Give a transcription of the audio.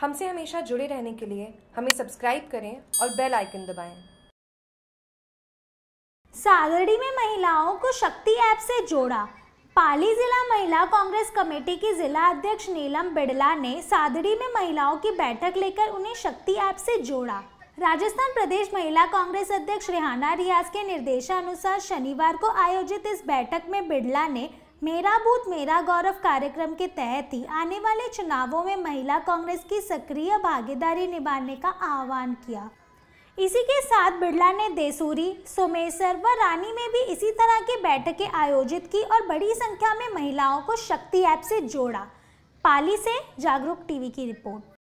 हमसे हमेशा जुड़े रहने के लिए हमें सब्सक्राइब करें और बेल आइकन दबाएं। सादड़ी में महिलाओं को शक्ति ऐप से जोड़ा पाली जिला महिला कांग्रेस कमेटी की जिला अध्यक्ष नीलम बिड़ला ने सादड़ी में महिलाओं की बैठक लेकर उन्हें शक्ति ऐप से जोड़ा राजस्थान प्रदेश महिला कांग्रेस अध्यक्ष रेहाना रियाज के निर्देशानुसार शनिवार को आयोजित इस बैठक में बिड़ला ने मेरा बूथ मेरा गौरव कार्यक्रम के तहत ही आने वाले चुनावों में महिला कांग्रेस की सक्रिय भागीदारी निभाने का आह्वान किया इसी के साथ बिरला ने देसूरी सोमेसर व रानी में भी इसी तरह की बैठकें आयोजित की और बड़ी संख्या में महिलाओं को शक्ति ऐप से जोड़ा पाली से जागरूक टीवी की रिपोर्ट